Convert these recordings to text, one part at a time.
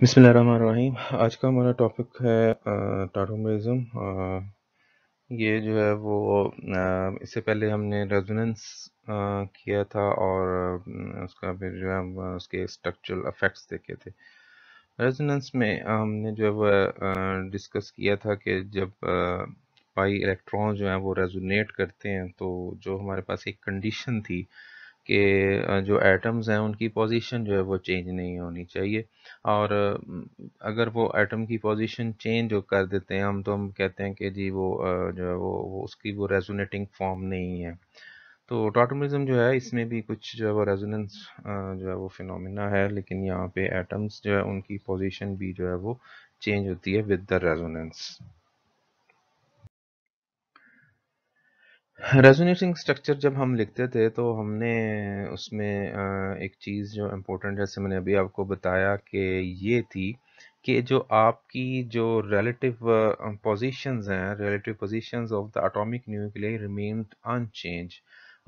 बिसमीम आज का हमारा टॉपिक है टाटोमिजम ये जो है वो इससे पहले हमने रेजोनेंस किया था और उसका फिर जो है उसके स्ट्रक्चरल अफेक्ट्स देखे थे रेजोनेंस में हमने जो है वह डिस्कस किया था कि जब पाई इलेक्ट्रॉन जो है वो रेजोनेट करते हैं तो जो हमारे पास एक कंडीशन थी के जो एटम्स हैं उनकी पोजीशन जो है वो चेंज नहीं होनी चाहिए और अगर वो एटम की पोजीशन चेंज कर देते हैं हम तो हम कहते हैं कि जी वो जो है वो, वो उसकी वो रेजोनेटिंग फॉर्म नहीं है तो टॉटमिज्म जो है इसमें भी कुछ जो है वो रेजोनेंस जो है वो फिनोमिना है लेकिन यहाँ पे एटम्स जो है उनकी पोजीशन भी जो है वो चेंज होती है with the resonance resonating structure जब हम लिखते थे तो हमने उसमें एक चीज़ जो इम्पोर्टेंट जैसे मैंने अभी आपको बताया कि ये थी कि जो आपकी जो रिलेटिव पोजीशंस हैं relative positions of the atomic nuclear remain unchanged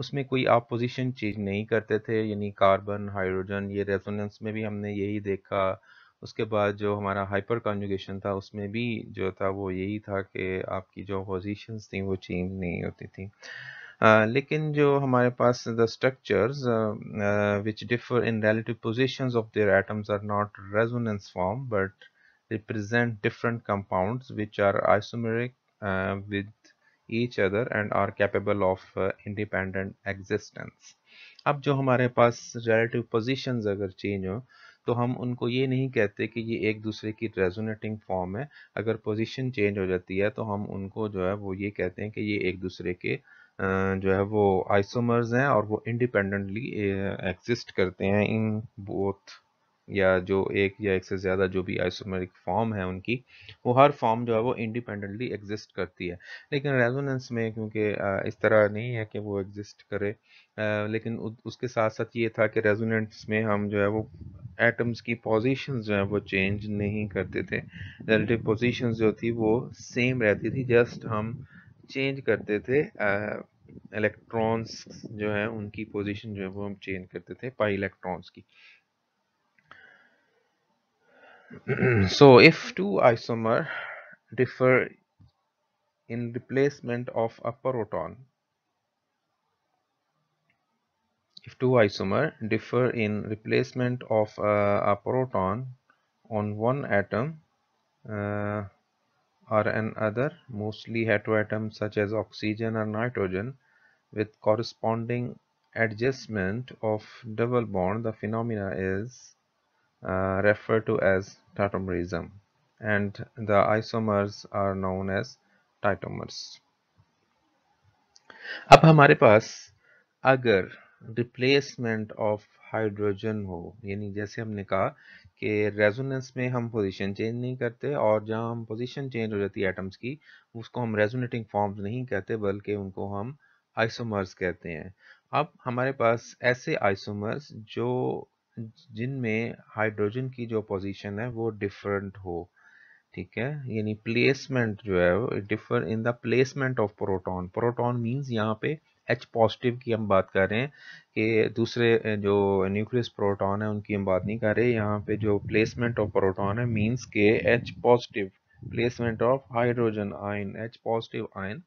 उसमें कोई आप पोजीशन चेंज नहीं करते थे यानी कार्बन हाइड्रोजन ये रेजोनेंस में भी हमने यही देखा उसके बाद जो हमारा हाइपर कॉन्जुगेशन था उसमें भी जो था वो यही था कि आपकी जो पोजिशन थी वो चेंज नहीं होती थी Uh, लेकिन जो हमारे पास the structures which differ in relative position of their atoms are not resonance form but represent different compounds which are isomeric with each other and are capable of independent existence अब जो हमारे पास relative position अगर change हो तो हम उनको ये नहीं कहते कि ये एक दूसरे की रेजोनेटिंग फॉर्म है अगर पोजीशन चेंज हो जाती है तो हम उनको जो है वो ये कहते हैं कि ये एक दूसरे के जो है वो आइसोमर्स हैं और वो इंडिपेंडेंटली एग्जिस्ट करते हैं इन बोथ या जो एक या एक से ज़्यादा जो भी आइसोमेरिक फॉर्म है उनकी वो हर फॉर्म जो है वो इंडिपेंडेंटली एग्जिस्ट करती है लेकिन रेजोनेंस में क्योंकि इस तरह नहीं है कि वो एग्जिस्ट करे लेकिन उसके साथ साथ ये था कि रेजोनेंस में हम जो है वो एटम्स की पोजीशंस जो है वो चेंज नहीं करते थे रिलेटिव पोजिशन जो थी वो सेम रहती थी जस्ट हम चेंज करते थे इलेक्ट्रॉन्स जो है उनकी पोजिशन जो है वो हम चेंज करते थे पाई इलेक्ट्रॉन्स की so if two isomer differ in replacement of a proton if two isomer differ in replacement of uh, a proton on one atom uh, or another mostly heteroatoms such as oxygen or nitrogen with corresponding adjustment of double bond the phenomena is Uh, referred to as tautomerism and the isomers are known as tautomers अब हमारे पास अगर replacement of hydrogen हो यानी जैसे हमने कहा कि resonance में हम पोजीशन चेंज नहीं करते और जहां हम पोजीशन चेंज हो जाती है एटम्स की उसको हम रेजोनेटिंग फॉर्म्स नहीं कहते बल्कि उनको हम आइसोमर्स कहते हैं अब हमारे पास ऐसे आइसोमर्स जो जिनमें हाइड्रोजन की जो पोजीशन है वो डिफरेंट हो ठीक है यानी प्लेसमेंट जो है वो differ in the placement of proton proton means यहाँ पे एच पॉजिटिव की हम बात कर रहे हैं कि दूसरे जो न्यूक्लियस प्रोटॉन है उनकी हम बात नहीं कर रहे यहाँ पे जो प्लेसमेंट ऑफ प्रोटॉन है मींस के H positive placement of hydrogen ion H positive ion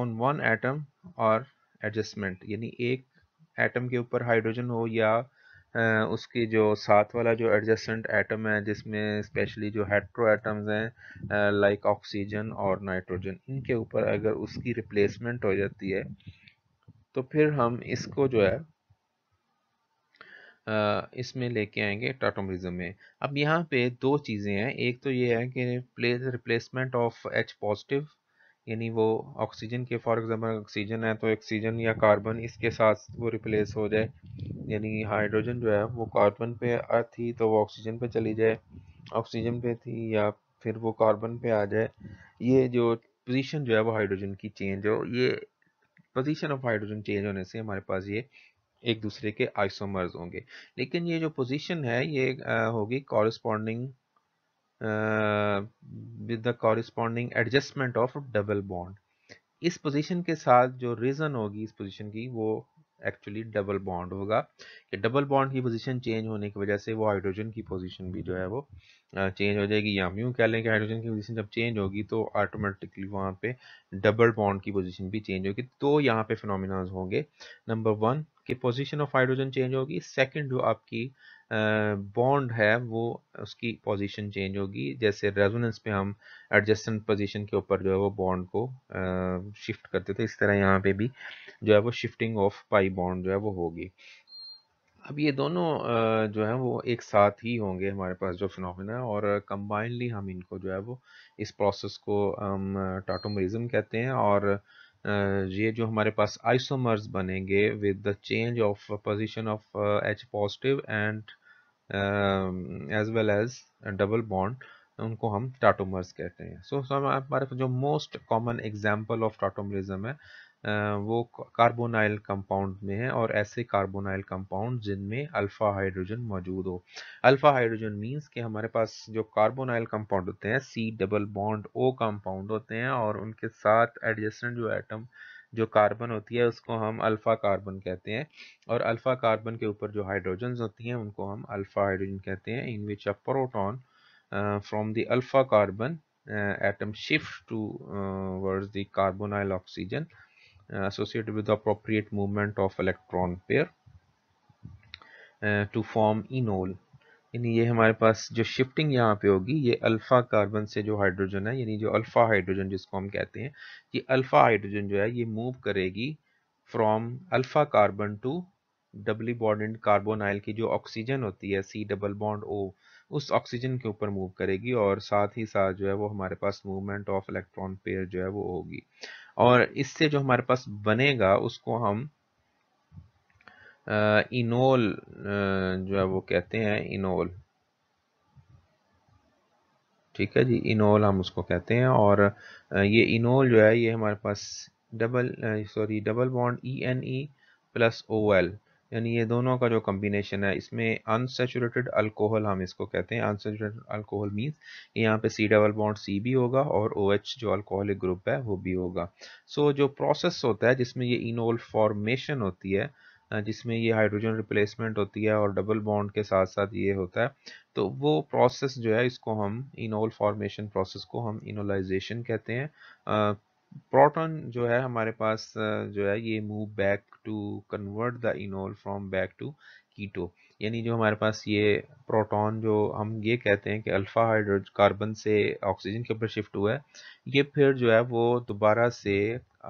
on one atom और एडजस्टमेंट यानी एक एटम के ऊपर हाइड्रोजन हो या उसकी जो साथ वाला जो एडजस्टेंट एटम है जिसमें स्पेशली जो हेट्रो एटम्स हैं लाइक ऑक्सीजन और नाइट्रोजन इनके ऊपर अगर उसकी रिप्लेसमेंट हो जाती है तो फिर हम इसको जो है इसमें लेके आएंगे टाटोमरिज्म में अब यहाँ पे दो चीज़ें हैं एक तो ये है कि place replacement of H positive यानी वो ऑक्सीजन के फॉर एग्जांपल ऑक्सीजन है तो ऑक्सीजन या कार्बन इसके साथ वो रिप्लेस हो जाए यानी हाइड्रोजन जो है वो कार्बन पे थी तो वो ऑक्सीजन पे चली जाए ऑक्सीजन पे थी या फिर वो कार्बन पे आ जाए ये जो पोजीशन जो है वो हाइड्रोजन की चेंज हो ये पोजीशन ऑफ हाइड्रोजन चेंज होने से हमारे पास ये एक दूसरे के आइसोमर्स होंगे लेकिन ये जो पोजीशन है ये होगी corresponding with the corresponding adjustment of double bond इस पोजीशन के साथ जो रीज़न होगी इस पोजीशन की वो एक्चुअली डबल बॉन्ड होगा कि डबल बॉन्ड की पोजीशन चेंज होने की वजह से वो हाइड्रोजन की पोजीशन भी जो है वो चेंज हो जाएगी या यूँ कह लें कि हाइड्रोजन की पोजीशन जब चेंज होगी तो ऑटोमेटिकली वहाँ पे डबल बॉन्ड की पोजीशन भी चेंज होगी तो यहाँ पे फिनोमिनाज होंगे नंबर वन कि पोजीशन ऑफ हाइड्रोजन चेंज होगी सेकंड जो आपकी बॉन्ड है वो उसकी पोजीशन चेंज होगी जैसे रेजोनेंस पे हम एडजस्टेंट पोजीशन के ऊपर जो है वो बॉन्ड को शिफ्ट uh, करते थे इस तरह यहाँ पे भी जो है वो शिफ्टिंग ऑफ पाई बॉन्ड जो है वो होगी अब ये दोनों uh, जो है वो एक साथ ही होंगे हमारे पास जो फिनोमिना है और कंबाइंडली हम इनको जो है वो इस प्रोसेस को हम um, टाटोमरिज्म कहते हैं और uh, ये जो हमारे पास आइसोमर्स बनेंगे with the change of position of H positive and as well as double bond उनको हम टाटोमर्स कहते हैं सो so, हमारे so, पास जो most common example of tautomerism है वो कार्बोनाइल कंपाउंड में है और ऐसे कार्बोनाइल कंपाउंड जिनमें अल्फ़ा हाइड्रोजन मौजूद हो अल्फ़ा हाइड्रोजन मींस के हमारे पास जो कार्बोनाइल कंपाउंड होते हैं C double bond O compound होते हैं और उनके साथ एडजस्टेंट जो एटम जो कार्बन होती है उसको हम अल्फ़ा कार्बन कहते हैं और अल्फ़ा कार्बन के ऊपर जो हाइड्रोजन होती हैं उनको हम अल्फ़ा हाइड्रोजन कहते हैं in which a proton from the alpha carbon atom shift towards the carbonyl oxygen Uh, associated with the appropriate movement of electron pair to form enol यानी ये हमारे पास जो शिफ्टिंग यहाँ पे होगी ये अल्फ़ा कार्बन से जो हाइड्रोजन है यानी जो अल्फ़ा हाइड्रोजन जिसको हम कहते हैं ये अल्फ़ा हाइड्रोजन जो है ये मूव करेगी from alpha carbon to doubly bonded carbonyl की जो ऑक्सीजन होती है सी डबल बॉन्ड ओ उस ऑक्सीजन के ऊपर मूव करेगी और साथ ही साथ जो है वो हमारे पास मूवमेंट ऑफ इलेक्ट्रॉन पेयर जो है वो होगी और इससे जो हमारे पास बनेगा उसको हम इनोल जो है वो कहते हैं इनोल ठीक है जी इनोल हम उसको कहते हैं और ये इनोल जो है ये हमारे पास double sorry double bond E N E plus O L यानी ये दोनों का जो कम्बिनेशन है इसमें अनसेचुरेटेड अल्कोहल हम इसको कहते हैं अनसेचुरेटेड अल्कोहल मीन्स यहाँ पे सी डबल बॉन्ड सी भी होगा और ओ OH जो अल्कोहलिक ग्रुप है वो भी होगा सो so, जो प्रोसेस होता है जिसमें ये इनोल फॉर्मेशन होती है जिसमें ये हाइड्रोजन रिप्लेसमेंट होती है और डबल बॉन्ड के साथ साथ ये होता है तो वो प्रोसेस जो है इसको हम इनोल फॉर्मेशन प्रोसेस को हम इनोलाइजेशन कहते हैं प्रोटोन जो है हमारे पास जो है ये move back to convert the enol from back to keto यानी जो हमारे पास ये प्रोटॉन जो हम ये कहते हैं कि अल्फ़ा हाइड्रोज कार्बन से ऑक्सीजन के ऊपर शिफ्ट हुआ है ये फिर जो है वो दोबारा से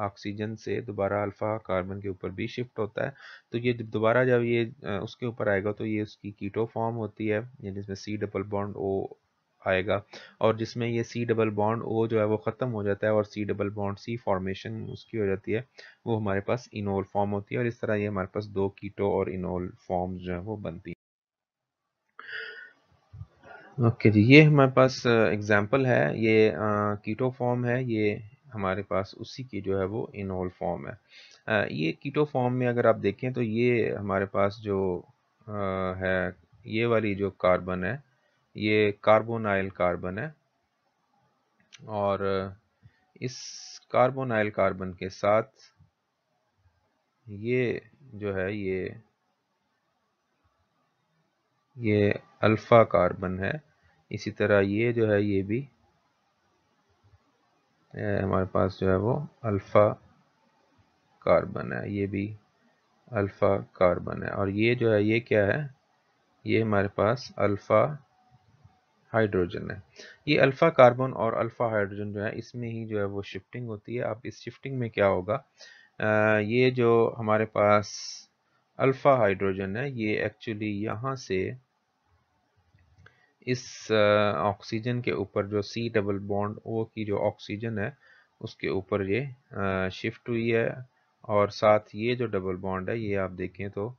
ऑक्सीजन से दोबारा अल्फ़ा कार्बन के ऊपर भी शिफ्ट होता है तो ये दोबारा जब ये उसके ऊपर आएगा तो ये उसकी कीटो फॉर्म होती है यानी इसमें सी डबल बॉन्ड ओ आएगा और जिसमें ये सी डबल बॉन्ड ओ जो है वो ख़त्म हो जाता है और C double bond C formation उसकी हो जाती है वो हमारे पास इनोल फॉर्म होती है और इस तरह ये हमारे पास दो कीटो और इनोल फॉर्म जो है वो बनती है ओके जी ये हमारे पास एग्जाम्पल है ये आ, कीटो फॉर्म है ये हमारे पास उसी की जो है वो इनोल फॉर्म है आ, ये कीटो फॉर्म में अगर आप देखें तो ये हमारे पास जो आ, है ये वाली जो कार्बन है ये कार्बोनाइल कार्बन है और इस कार्बोनाइल कार्बन के साथ ये जो है ये ये अल्फा कार्बन है इसी तरह ये जो है ये भी ए, हमारे पास जो है वो अल्फा कार्बन है ये भी अल्फा कार्बन है और ये जो है ये क्या है ये हमारे पास अल्फा हाइड्रोजन है ये अल्फ़ा कार्बन और अल्फ़ा हाइड्रोजन जो है इसमें ही जो है वो शिफ्टिंग होती है अब इस शिफ्टिंग में क्या होगा आ, ये जो हमारे पास अल्फ़ा हाइड्रोजन है ये एक्चुअली यहाँ से इस ऑक्सीजन के ऊपर जो सी डबल बॉन्ड ओ की जो ऑक्सीजन है उसके ऊपर ये आ, शिफ्ट हुई है और साथ ये जो डबल बॉन्ड है ये आप देखें तो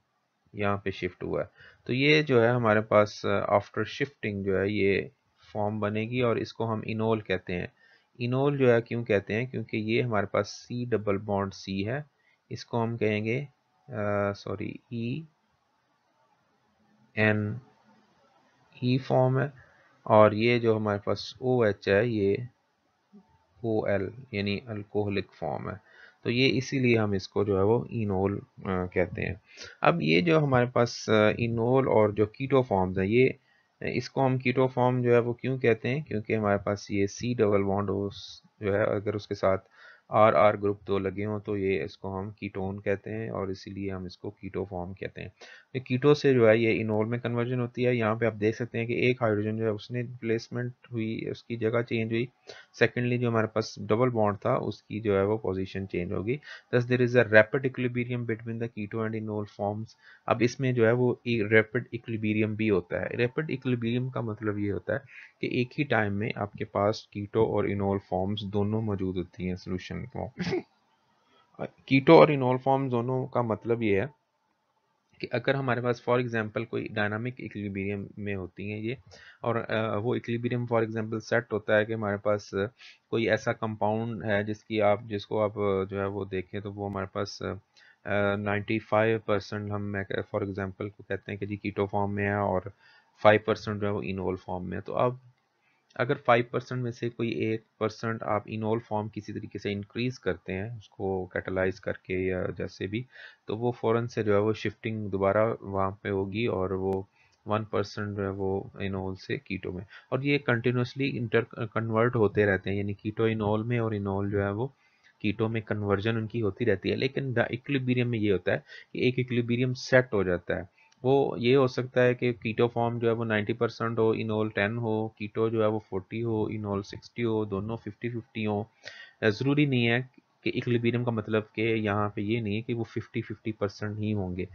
यहाँ पे शिफ्ट हुआ है तो ये जो है हमारे पास आफ्टर uh, शिफ्टिंग जो है ये फॉर्म बनेगी और इसको हम इनोल कहते हैं इनोल जो है क्यों कहते हैं क्योंकि ये हमारे पास सी डबल बॉन्ड सी है इसको हम कहेंगे sorry E N E form है और ये जो हमारे पास ओ OH एच है ये ओ एल यानी अल्कोहलिक फॉर्म है तो ये इसीलिए हम इसको जो है वो इनोल कहते हैं अब ये जो हमारे पास इनोल और जो कीटो फॉर्म्स हैं ये इसको हम कीटो फॉर्म जो है वो क्यों कहते हैं क्योंकि हमारे पास ये सी डबल बॉन्ड जो है अगर उसके साथ आर आर ग्रुप दो लगे हों तो ये इसको हम कीटोन कहते हैं और इसीलिए हम इसको कीटो फॉर्म कहते हैं तो कीटो से जो है ये इनोल में कन्वर्जन होती है यहाँ पे आप देख सकते हैं कि एक हाइड्रोजन जो है उसने प्लेसमेंट हुई उसकी जगह चेंज हुई सेकेंडली जो हमारे पास डबल बॉन्ड था उसकी जो है वो पोजिशन चेंज होगी thus there is a rapid equilibrium between the keto and enol forms अब इसमें जो है वो रेपिड e, इक्लिबीरियम भी होता है रेपिड इक्लिबीरियम का मतलब ये होता है कि एक ही टाइम में आपके पास कीटो और इनोल फॉर्म्स दोनों मौजूद होती हैं सोल्यूशन न्यूट्रिशन फॉर्म कीटो और इनोल फॉर्म दोनों का मतलब ये है कि अगर हमारे पास फॉर एग्जांपल कोई डायनामिक इक्विलिब्रियम में होती हैं ये और वो इक्विलिब्रियम फॉर एग्जांपल सेट होता है कि हमारे पास कोई ऐसा कंपाउंड है जिसकी आप जिसको आप जो है वो देखें तो वो हमारे पास नाइन्टी फाइव परसेंट हम फॉर एग्जांपल को कहते हैं कि जी कीटो फॉर्म में है और फाइव परसेंट जो है वो इनोल फॉर्म में है तो अब अगर फाइव परसेंट में से कोई एक परसेंट आप इनोल फॉर्म किसी तरीके से इंक्रीज करते हैं उसको कैटलाइज करके या जैसे भी तो वो फ़ौरन से जो है वो शिफ्टिंग दोबारा वहाँ पे होगी और वो वन परसेंट जो है वो इनोल से कीटो में और ये कंटिन्यूसली इंटर कन्वर्ट होते रहते हैं यानी कीटो इनोल में और इनोल जो है वो कीटो में कन्वर्जन उनकी होती रहती है लेकिन इक्लिबीरियम में ये होता है कि एक इक्लिबीरियम सेट हो जाता है वो ये हो सकता है कि कीटो फॉर्म जो है वो 90 परसेंट हो इनोल 10 हो कीटो जो है वो 40 हो इनोल 60 हो दोनों 50 50 हो ज़रूरी नहीं है कि इक्लिबीरियम का मतलब कि यहाँ पे ये नहीं है कि वो 50 50 परसेंट ही होंगे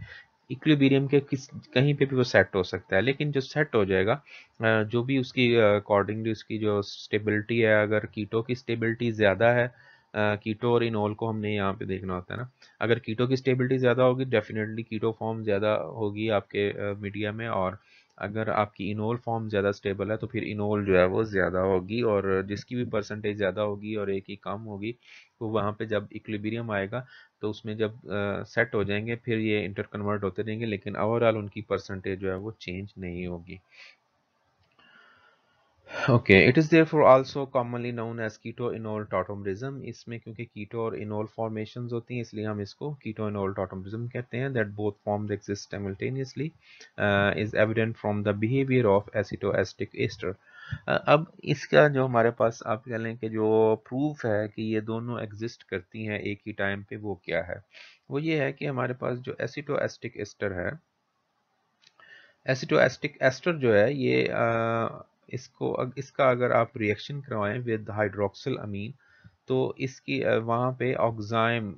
इक्लिबीरियम के किस कहीं पे भी वो सेट हो सकता है लेकिन जो सेट हो जाएगा जो भी उसकी अकॉर्डिंगली उसकी जो स्टेबिलिटी है अगर कीटो की स्टेबिलिटी ज़्यादा है कीटो और इनोल को हमने यहाँ पे देखना होता है ना अगर कीटो की स्टेबिलिटी ज़्यादा होगी डेफिनेटली कीटो फॉर्म ज़्यादा होगी आपके मीडिया में और अगर आपकी इनोल फॉर्म ज़्यादा स्टेबल है तो फिर इनोल जो है वो ज़्यादा होगी और जिसकी भी परसेंटेज ज़्यादा होगी और एक ही कम होगी तो वहाँ पे जब इक्लिबीरियम आएगा तो उसमें जब आ, सेट हो जाएंगे फिर ये इंटरकन्वर्ट होते रहेंगे लेकिन ओवरऑल उनकी परसेंटेज जो है वो चेंज नहीं होगी okay it is therefore also commonly known as keto enol tautomerism isme kyunki keto aur enol formations hoti हैं isliye hum isko keto enol tautomerism kehte hain that both forms exist simultaneously uh, is evident from the behavior of acetoacetic ester अब इसका जो हमारे पास आप कह लें कि जो प्रूफ है कि ये दोनों एग्जिस्ट करती हैं एक ही टाइम पे वो क्या है वो ये है कि हमारे पास जो एसिटो एस्टिक एस्टर है एसिटो एस्टिक एस्टर जो है ये इसको इसका अगर आप रिएक्शन करवाएं विद हाइड्रोक्सिल अमीन तो इसकी वहाँ पे ऑक्जाइम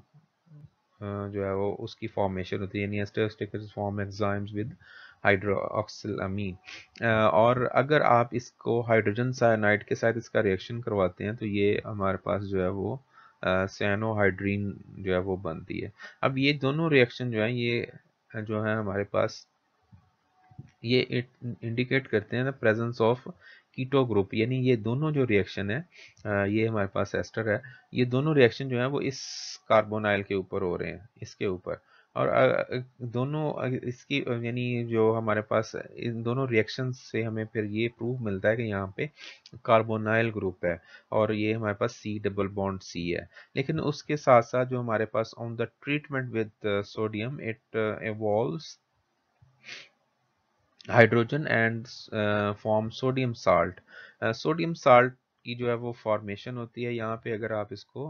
जो है वो उसकी फॉर्मेशन होती है यानी form oximes with hydroxyl amine और अगर आप इसको हाइड्रोजन साइनाइड के साथ इसका रिएक्शन करवाते हैं तो ये हमारे पास जो है वो सैनोहाइड्रीन जो है वो बनती है अब ये दोनों रिएक्शन जो है ये जो है हमारे पास ये इंडिकेट करते हैं the presence of keto group यानी ये दोनों जो रिएक्शन है ये हमारे पास एस्टर है ये दोनों रिएक्शन जो है वो इस कार्बोनाइल के ऊपर हो रहे हैं इसके ऊपर और दोनों इसकी यानी जो हमारे पास इन दोनों रिएक्शन से हमें फिर ये प्रूफ मिलता है कि यहाँ पे कार्बोनाइल ग्रुप है और ये हमारे पास सी डबल बॉन्ड सी है लेकिन उसके साथ साथ जो हमारे पास on the treatment with sodium it evolve hydrogen and form sodium salt sodium salt की जो है वो फॉर्मेशन होती है यहाँ पे अगर आप इसको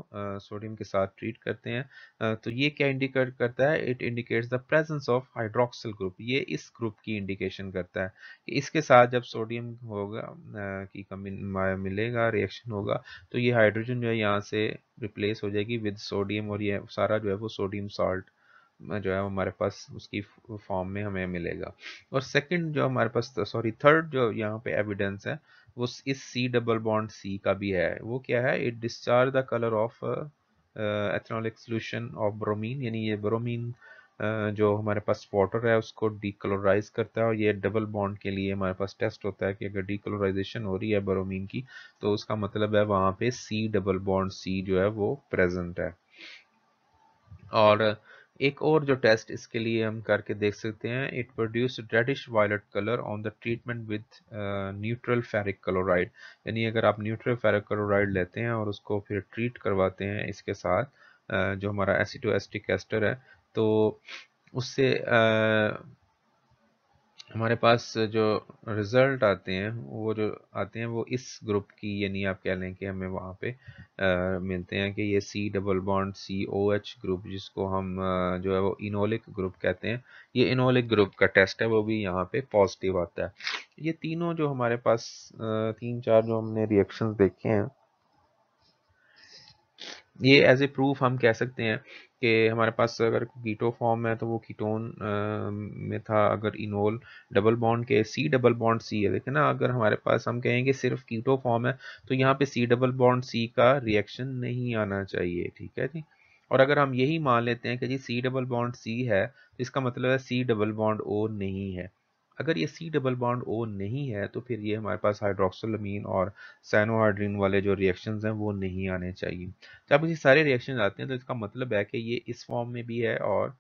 सोडियम uh, के साथ ट्रीट करते हैं uh, तो ये क्या इंडिकेट करता है it indicates the presence of hydroxyl group ये इस ग्रुप की इंडिकेशन करता है कि इसके साथ जब सोडियम होगा uh, की कमी मिलेगा रिएक्शन होगा तो ये हाइड्रोजन जो है यहाँ से रिप्लेस हो जाएगी विद सोडियम और ये सारा जो है वो सोडियम सॉल्ट जो है हमारे पास उसकी फॉर्म में हमें मिलेगा और सेकंड जो हमारे पास सॉरी थर्ड जो यहाँ पे एविडेंस है वो इस सी डबल बॉन्ड सी का भी है वो क्या है it discharge the colour of ethanolic solution of bromine यानी ये ब्रोमीन uh, जो हमारे पास वाटर है उसको डीकलोराइज करता है और ये डबल बॉन्ड के लिए हमारे पास टेस्ट होता है कि अगर डीकलोराइजेशन हो रही है बरोमीन की तो उसका मतलब है वहाँ पे सी डबल बॉन्ड सी जो है वो प्रेजेंट है और एक और जो टेस्ट इसके लिए हम करके देख सकते हैं it produce reddish violet colour on the treatment with neutral ferric chloride यानी अगर आप न्यूट्रल फेरिक क्लोराइड लेते हैं और उसको फिर ट्रीट करवाते हैं इसके साथ uh, जो हमारा एसिटो एस्टिक एस्टर है तो उससे uh, हमारे पास जो रिज़ल्ट आते हैं वो जो आते हैं वो इस ग्रुप की यानी आप कह लें कि हमें वहाँ पे आ, मिलते हैं कि ये C double bond C O H group जिसको हम जो है वो इनोलिक ग्रुप कहते हैं ये इनोलिक ग्रुप का टेस्ट है वो भी यहाँ पे पॉजिटिव आता है ये तीनों जो हमारे पास तीन चार जो हमने रिएक्शन देखे हैं ये एज ए प्रूफ हम कह सकते हैं कि हमारे पास अगर कीटो फॉर्म है तो वो कीटोन में था अगर इनोल डबल बॉन्ड के सी डबल बॉन्ड सी है देखें ना अगर हमारे पास हम कहेंगे सिर्फ कीटो फॉर्म है तो यहाँ पे सी डबल बॉन्ड सी का रिएक्शन नहीं आना चाहिए ठीक है जी और अगर हम यही मान लेते हैं कि जी सी डबल बॉन्ड सी है तो इसका मतलब है सी डबल बॉन्ड ओ नहीं है अगर ये सी डबल बॉन्ड ओ नहीं है तो फिर ये हमारे पास हाइड्रोक्सोलमीन और सैनोहाइड्रीन वाले जो रिएक्शन हैं वो नहीं आने चाहिए जब तो ये सारे रिएक्शन आते हैं तो इसका मतलब है कि ये इस फॉर्म में भी है और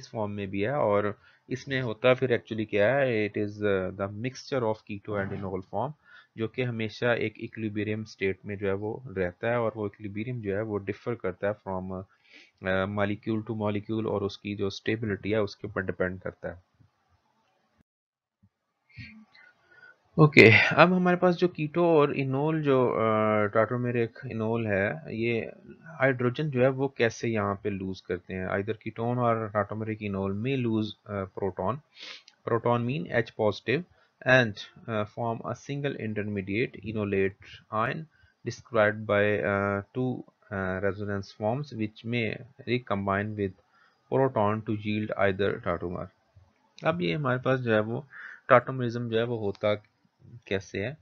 इस फॉर्म में भी है और इसमें होता फिर एक्चुअली क्या है it is the mixture of keto and enol form जो कि हमेशा एक इक्लिबेरियम स्टेट में जो है वो रहता है और वो इक्लिबेरियम जो है वो डिफर करता है फ्रॉम मालिक्यूल टू मॉलिक्यूल और उसकी जो स्टेबिलिटी है उसके ऊपर डिपेंड करता है ओके okay, अब हमारे पास जो कीटो और इनोल जो टाटोमेरिक इनोल है ये हाइड्रोजन जो है वो कैसे यहाँ पे लूज करते हैं आइधर कीटोन और टाटोमेरिक इनोल में lose proton proton mean H positive and form a single intermediate enolate ion describe by two resonance forms which may recombine with proton to yield either tautomer अब ये हमारे पास जो है वो टाटोमरिज्म जो है वो होता कैसे है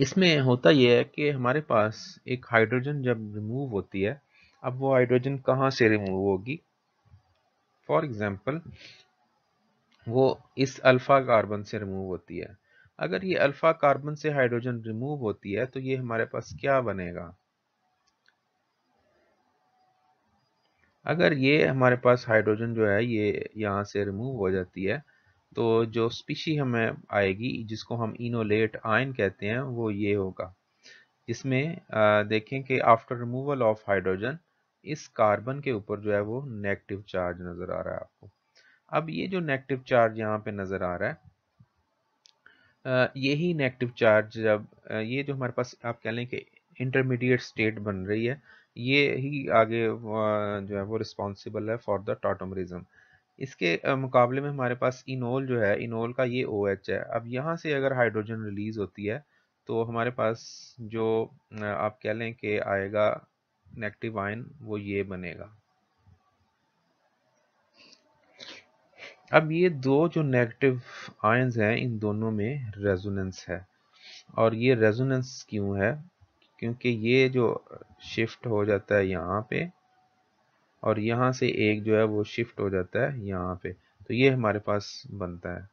इसमें होता यह है कि हमारे पास एक हाइड्रोजन जब रिमूव होती है अब वो हाइड्रोजन कहाँ से रिमूव होगी फॉर एग्जाम्पल वो इस अल्फ़ा कार्बन से रिमूव होती है अगर ये अल्फ़ा कार्बन से हाइड्रोजन रिमूव होती है तो ये हमारे पास क्या बनेगा अगर ये हमारे पास हाइड्रोजन जो है ये यहाँ से रिमूव हो जाती है तो जो स्पीशी हमें आएगी जिसको हम इनोलेट आयन कहते हैं वो ये होगा इसमें देखें कि आफ्टर रिमूवल ऑफ हाइड्रोजन इस कार्बन के ऊपर जो है वो नेगेटिव चार्ज नज़र आ रहा है आपको अब ये जो नेगेटिव चार्ज यहाँ पे नज़र आ रहा है यही नेगेटिव चार्ज जब ये जो हमारे पास आप कह लें कि इंटरमीडिएट स्टेट बन रही है ये ही आगे जो है वो रिस्पॉन्सिबल है फॉर द टाटोमरिज्म इसके मुकाबले में हमारे पास इनोल जो है इनोल का ये ओ OH है अब यहाँ से अगर हाइड्रोजन रिलीज़ होती है तो हमारे पास जो आप कह लें कि आएगा नेगेटिव आयन वो ये बनेगा अब ये दो जो नेगेटिव आयंस हैं इन दोनों में रेजोनेंस है और ये रेजोनेंस क्यों है क्योंकि ये जो शिफ्ट हो जाता है यहाँ पे और यहाँ से एक जो है वो शिफ्ट हो जाता है यहाँ पे तो ये हमारे पास बनता है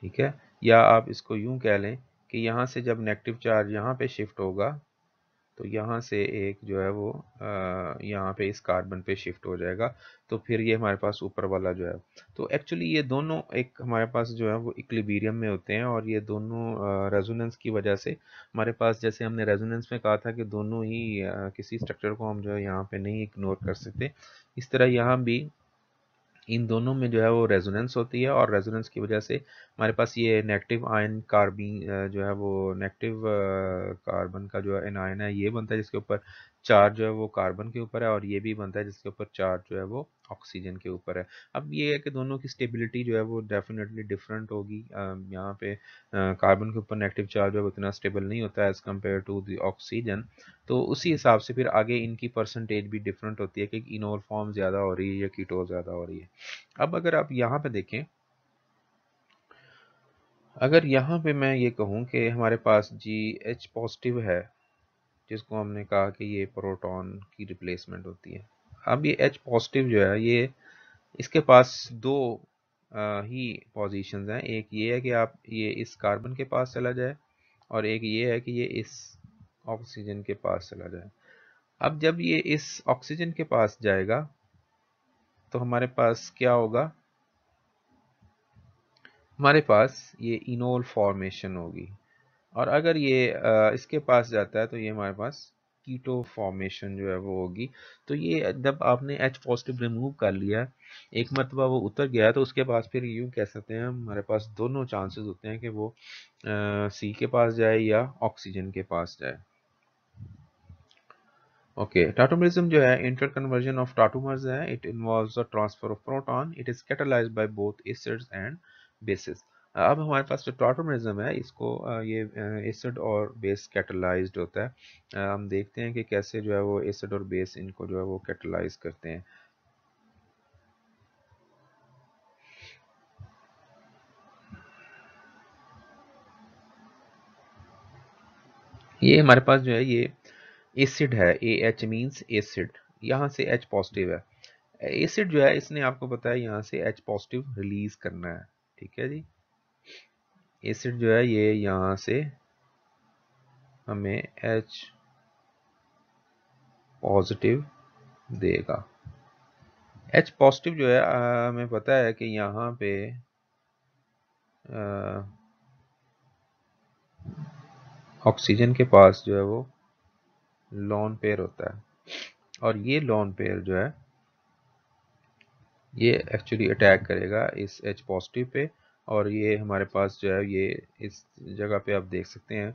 ठीक है या आप इसको यूं कह लें कि यहाँ से जब नेगेटिव चार्ज यहाँ पे शिफ्ट होगा तो यहाँ से एक जो है वो यहाँ पे इस कार्बन पे शिफ्ट हो जाएगा तो फिर ये हमारे पास ऊपर वाला जो है तो एक्चुअली ये दोनों एक हमारे पास जो है वो इक्लिबीरियम में होते हैं और ये दोनों रेजोनेंस की वजह से हमारे पास जैसे हमने रेजोनेंस में कहा था कि दोनों ही किसी स्ट्रक्चर को हम जो है यहाँ पे नहीं इग्नोर कर सकते इस तरह यहाँ भी इन दोनों में जो है वो रेजोनेंस होती है और रेजोनेंस की वजह से हमारे पास ये नेगेटिव आयन कार्बिन जो है वो नेगेटिव कार्बन का जो एनायन है ये बनता है जिसके ऊपर चार्ज जो है वो कार्बन के ऊपर है और ये भी बनता है जिसके ऊपर चार्ज जो है वो ऑक्सीजन के ऊपर है अब ये है कि दोनों की स्टेबिलिटी जो है वो डेफिनेटली डिफरेंट होगी यहाँ पे कार्बन के ऊपर नेगेटिव चार्ज है इतना स्टेबल नहीं होता है as compare to the oxygen तो उसी हिसाब से फिर आगे इनकी परसेंटेज भी डिफरेंट होती है कि इनोल फॉर्म ज़्यादा हो रही है या कीटोल ज़्यादा हो रही है अब अगर आप यहाँ पर देखें अगर यहाँ पे मैं ये कहूँ कि हमारे पास जी एच पॉजिटिव है जिसको हमने कहा कि ये प्रोटॉन की रिप्लेसमेंट होती है अब ये एच पॉजिटिव जो है ये इसके पास दो आ, ही पोजीशंस हैं एक ये है कि आप ये इस कार्बन के पास चला जाए और एक ये है कि ये इस ऑक्सीजन के पास चला जाए अब जब ये इस ऑक्सीजन के पास जाएगा तो हमारे पास क्या होगा हमारे पास ये इनोल फॉर्मेशन होगी और अगर ये आ, इसके पास जाता है तो ये हमारे पास कीटो फॉर्मेशन जो है वो होगी तो ये जब आपने एच पॉजिटिव रिमूव कर लिया एक मरतबा वो उतर गया तो उसके पास फिर यूँ कह सकते हैं हमारे पास दोनों चांसेस होते हैं कि वो आ, सी के पास जाए या ऑक्सीजन के पास जाए ओके टाटोमरिज्म जो है इंटर कन्वर्जन ऑफ टाटोमर्स है it involve the transfer of proton it is catalyse by both acids and bases अब हमारे पास जो टॉटोमिज्म है इसको ये एसिड और बेस कैटलाइज्ड होता है हम देखते हैं कि कैसे जो है वो एसिड और बेस इनको जो है वो कैटलाइज करते हैं ये हमारे पास जो है ये एसिड है ए एच मीन्स एसिड यहाँ से एच पॉजिटिव है एसिड जो है इसने आपको बताया यहाँ से एच पॉजिटिव रिलीज करना है ठीक है जी एसिड जो है ये यहाँ से हमें एच पॉजिटिव देगा एच पॉजिटिव जो है हमें पता है कि यहाँ पे ऑक्सीजन के पास जो है वो लॉन पेयर होता है और ये लॉन पेयर जो है ये एक्चुअली अटैक करेगा इस एच पॉजिटिव पे और ये हमारे पास जो है ये इस जगह पे आप देख सकते हैं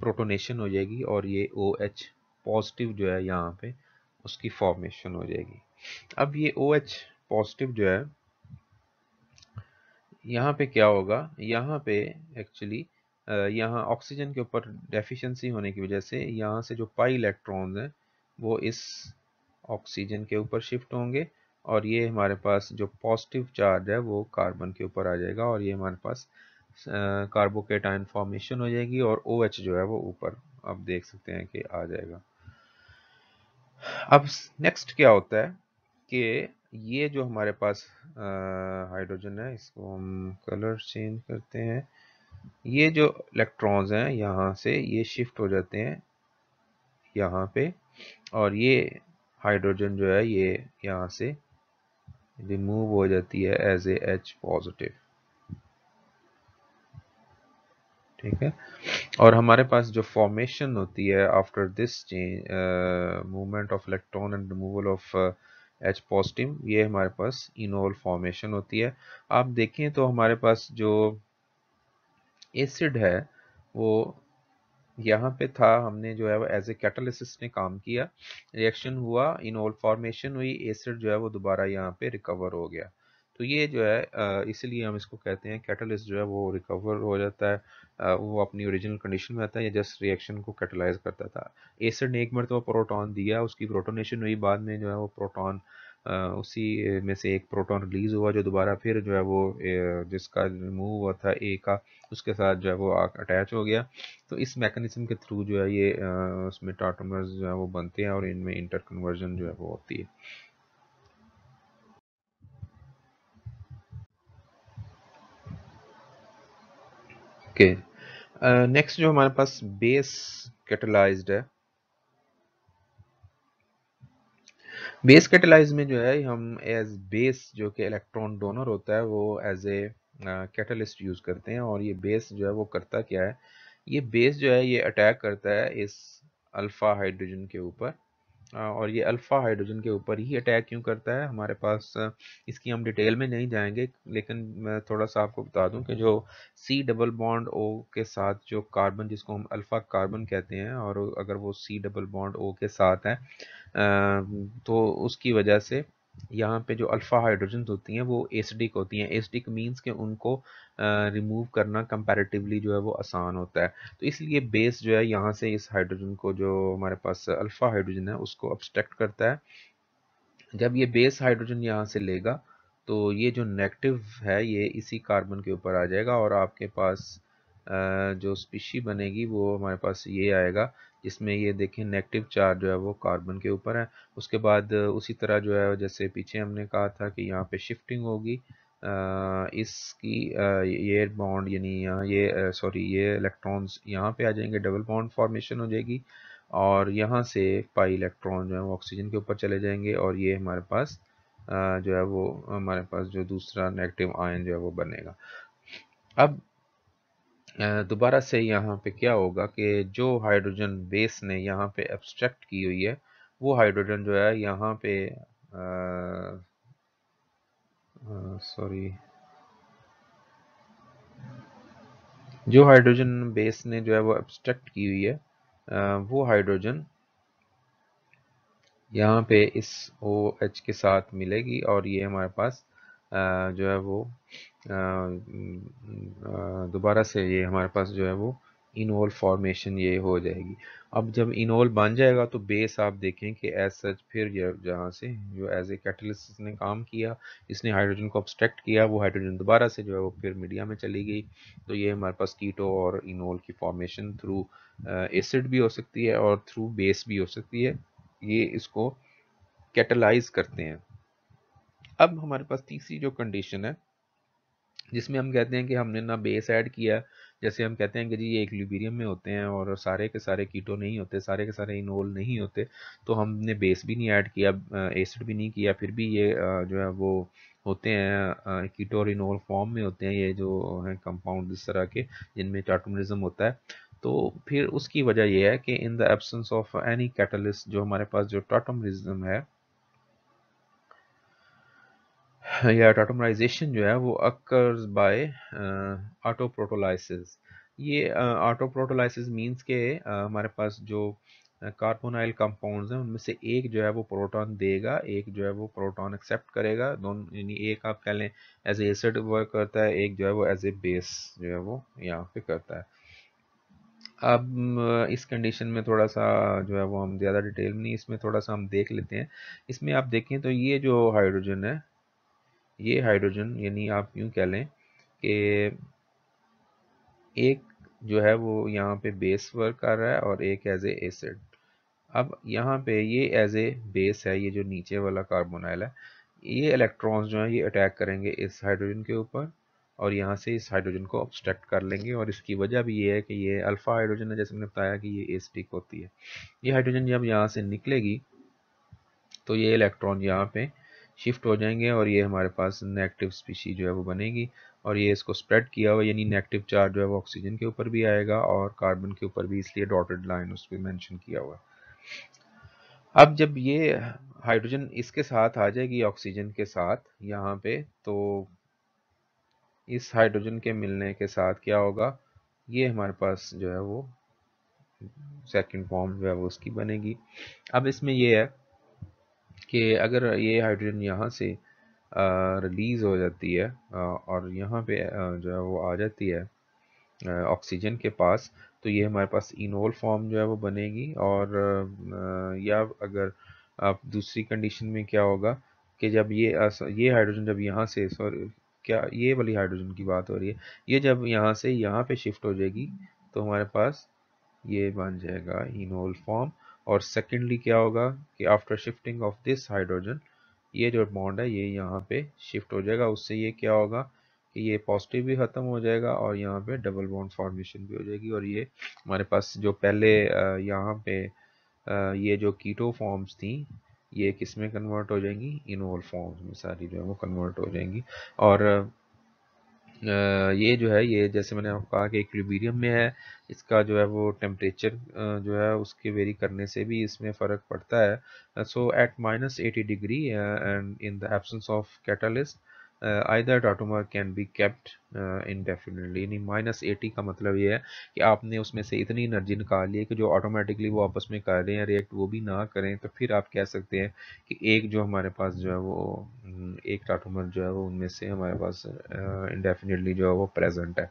प्रोटोनेशन हो जाएगी और ये ओ OH पॉजिटिव जो है यहाँ पे उसकी फॉर्मेशन हो जाएगी अब ये ओ OH पॉजिटिव जो है यहाँ पे क्या होगा यहाँ पे एक्चुअली यहाँ ऑक्सीजन के ऊपर डेफिशिएंसी होने की वजह से यहाँ से जो पाई इलेक्ट्रॉन्स हैं वो इस ऑक्सीजन के ऊपर शिफ्ट होंगे और ये हमारे पास जो पॉजिटिव चार्ज है वो कार्बन के ऊपर आ जाएगा और ये हमारे पास कार्बोकेट आयन फॉर्मेशन हो जाएगी और ओ OH जो है वो ऊपर आप देख सकते हैं कि आ जाएगा अब नेक्स्ट क्या होता है कि ये जो हमारे पास हाइड्रोजन है इसको हम कलर चेंज करते हैं ये जो इलेक्ट्रॉन्स हैं यहाँ से ये शिफ्ट हो जाते हैं यहाँ पे और ये हाइड्रोजन जो है ये यहाँ से रिमूव हो जाती है एज ए एच पॉजिटिव ठीक है और हमारे पास जो फॉर्मेशन होती है after this change movement of electron and removal of H positive ये हमारे पास इनोल फॉर्मेशन होती है आप देखें तो हमारे पास जो एसिड है वो यहाँ पे था हमने जो है वो एज ए कैटलिसिस्ट ने काम किया रिएक्शन हुआ इन ऑल फॉर्मेशन हुई एसिड जो है वो दोबारा यहाँ पे रिकवर हो गया तो ये जो है इसलिए हम इसको कहते हैं कैटलिस्ट जो है वो रिकवर हो जाता है वो अपनी ओरिजिनल कंडीशन में आता है या जस्ट रिएक्शन को कैटलाइज करता था एसिड ने एक मरतबा प्रोटोन दिया उसकी प्रोटोनेशन हुई बाद में जो है वो प्रोटोन उसी में से एक प्रोटॉन रिलीज़ हुआ जो दोबारा फिर जो है वो जिसका मूव हुआ था ए का उसके साथ जो है वो अटैच हो गया तो इस मैकेनिज्म के थ्रू जो है ये उसमें टाटोमर्स जो है वो बनते हैं और इनमें इंटर कन्वर्जन जो है वो होती है ओके okay. नेक्स्ट uh, जो हमारे पास बेस कैटलाइज्ड है बेस कैटेलाइज में जो है हम एज बेस जो कि इलेक्ट्रॉन डोनर होता है वो एज ए कैटलिस्ट यूज़ करते हैं और ये बेस जो है वो करता क्या है ये बेस जो है ये अटैक करता है इस अल्फ़ा हाइड्रोजन के ऊपर और ये अल्फ़ा हाइड्रोजन के ऊपर ही अटैक क्यों करता है हमारे पास इसकी हम डिटेल में नहीं जाएंगे लेकिन मैं थोड़ा सा आपको बता दूं कि जो सी डबल बॉन्ड ओ के साथ जो कार्बन जिसको हम अल्फ़ा कार्बन कहते हैं और अगर वो सी डबल बॉन्ड ओ के साथ है तो उसकी वजह से यहाँ पे जो अल्फ़ा हाइड्रोजन होती हैं वो एसडिक होती हैं एसडिक मीन्स के उनको रिमूव करना कंपैरेटिवली जो है वो आसान होता है तो इसलिए बेस जो है यहाँ से इस हाइड्रोजन को जो हमारे पास अल्फ़ा हाइड्रोजन है उसको अब्सट्रैक्ट करता है जब ये बेस हाइड्रोजन यहाँ से लेगा तो ये जो नेगेटिव है ये इसी कार्बन के ऊपर आ जाएगा और आपके पास जो स्पीशी बनेगी वो हमारे पास ये आएगा जिसमें ये देखें नेगेटिव चार्ज जो है वो कार्बन के ऊपर है उसके बाद उसी तरह जो है जैसे पीछे हमने कहा था कि यहाँ पे शिफ्टिंग होगी इसकी ये बॉन्ड यानी यहाँ ये सॉरी ये इलेक्ट्रॉन्स यहाँ पे आ जाएंगे डबल बॉन्ड फॉर्मेशन हो जाएगी और यहाँ से पाई इलेक्ट्रॉन जो है वो ऑक्सीजन के ऊपर चले जाएंगे और ये हमारे पास जो है वो हमारे पास जो दूसरा नेगेटिव आयन जो है वो बनेगा अब दोबारा से यहाँ पे क्या होगा कि जो हाइड्रोजन बेस ने यहाँ पे एब्सट्रैक्ट की हुई है वो हाइड्रोजन जो है यहाँ पे सॉरी uh, जो हाइड्रोजन बेस ने जो है वो एब्स्ट्रैक्ट की हुई है uh, वो हाइड्रोजन यहाँ पे इस ओ एच के साथ मिलेगी और ये हमारे पास uh, जो है वो mm, दोबारा से ये हमारे पास जो है वो इनोल फॉर्मेशन ये हो जाएगी अब जब इनोल बन जाएगा तो बेस आप देखें कि एज सच फिर जहाँ से जो एज ए कैटलिस्ट इसने काम किया इसने हाइड्रोजन को ऑब्सट्रैक्ट किया वो हाइड्रोजन दोबारा से जो है वो फिर मीडिया में चली गई तो ये हमारे पास कीटो और इनोल की फॉर्मेशन थ्रू एसिड भी हो सकती है और थ्रू बेस भी हो सकती है ये इसको कैटलाइज करते हैं अब हमारे पास तीसरी जो कंडीशन है जिसमें हम कहते हैं कि हमने ना बेस ऐड किया जैसे हम कहते हैं कि जी ये इक्लिबीरियम में होते हैं और सारे के सारे कीटो नहीं होते सारे के सारे इनोल नहीं होते तो हमने बेस भी नहीं ऐड किया एसिड भी नहीं किया फिर भी ये जो है वो होते हैं कीटो और इनोल फॉर्म में होते हैं ये जो हैं कंपाउंड इस तरह के जिनमें चार्टोमरिज्म होता है तो फिर उसकी वजह यह है कि in the absence of any catalyst जो हमारे पास जो टाटोमरिज्म है या टॉटोमराइजेशन जो है वो अकर्स बाय आटोप्रोटोलाइसिस ये आटोप्रोटोलाइसिस uh, मीन्स के uh, हमारे पास जो कार्बोनाइल uh, कंपाउंड्स हैं उनमें से एक जो है वो प्रोटॉन देगा एक जो है वो प्रोटॉन एक्सेप्ट करेगा दोनों यानी एक आप कह लें एज एसिड वर्क करता है एक जो है वो एज ए बेस जो है वो यहाँ पे करता है अब इस कंडीशन में थोड़ा सा जो है वो हम ज़्यादा डिटेल में नहीं इसमें थोड़ा सा हम देख लेते हैं इसमें आप देखें तो ये जो हाइड्रोजन है ये हाइड्रोजन यानी आप यूँ कह लें कि एक जो है वो यहाँ पे बेस वर्क कर रहा है और एक एज ए एसिड अब यहाँ पे ये एज ए बेस है ये जो नीचे वाला कार्बोनाइल है ये इलेक्ट्रॉन्स जो है ये अटैक करेंगे इस हाइड्रोजन के ऊपर और यहाँ से इस हाइड्रोजन को ऑब्स्ट्रक्ट कर लेंगे और इसकी वजह भी ये है कि ये अल्फ़ा हाइड्रोजन है जैसे मैंने बताया कि ये एसिडिक होती है ये हाइड्रोजन जब यहाँ से निकलेगी तो ये इलेक्ट्रॉन यहाँ पे शिफ्ट हो जाएंगे और ये हमारे पास नेगेटिव स्पीशी जो है वो बनेगी और ये इसको स्प्रेड किया हुआ यानी नेगेटिव चार्ज जो है वो ऑक्सीजन के ऊपर भी आएगा और कार्बन के ऊपर भी इसलिए डॉटेड लाइन उस पर मैंशन किया हुआ अब जब ये हाइड्रोजन इसके साथ आ जाएगी ऑक्सीजन के साथ यहाँ पे तो इस हाइड्रोजन के मिलने के साथ क्या होगा ये हमारे पास जो है वो सेकंड फॉर्म जो है वो उसकी बनेगी अब इसमें ये है कि अगर ये हाइड्रोजन यहाँ से रिलीज़ हो जाती है और यहाँ पे जो है वो आ जाती है ऑक्सीजन के पास तो ये हमारे पास इनोल फॉर्म जो है वो बनेगी और या अगर आप दूसरी कंडीशन में क्या होगा कि जब ये ये हाइड्रोजन जब यहाँ से सॉरी क्या ये वाली हाइड्रोजन की बात हो रही है ये जब यहाँ से यहाँ पे शिफ्ट हो जाएगी तो हमारे पास ये बन जाएगा इनोल फॉर्म और सेकेंडली क्या होगा कि after shifting of this hydrogen ये जो बॉन्ड है ये यहाँ पे शिफ्ट हो जाएगा उससे ये क्या होगा कि ये पॉजिटिव भी ख़त्म हो जाएगा और यहाँ पे डबल बॉन्ड फॉर्मेशन भी हो जाएगी और ये हमारे पास जो पहले यहाँ पे ये जो कीटो फॉर्म्स थी ये किस में कन्वर्ट हो जाएंगी इनोल फॉर्म्स में सारी जो है वो कन्वर्ट हो जाएंगी और ये जो है ये जैसे मैंने आपको कहा कि इक्विबीरियम में है इसका जो है वो टेम्परेचर जो है उसके वेरी करने से भी इसमें फ़र्क पड़ता है so at minus eighty degree and in the absence of catalyst uh, either tautomer can be kept indefinitely यानी माइनस एटी का मतलब ये है कि आपने उसमें से इतनी एनर्जी निकाल ली है कि जो ऑटोमेटिकली वो आपस में कर रहे हैं रिएक्ट वो भी ना करें तो फिर आप कह सकते हैं कि एक जो हमारे पास जो है वो हम्म, एक डाटोमर जो है वो उनमें से हमारे पास इंडेफिनेटली uh, जो है वो प्रेजेंट है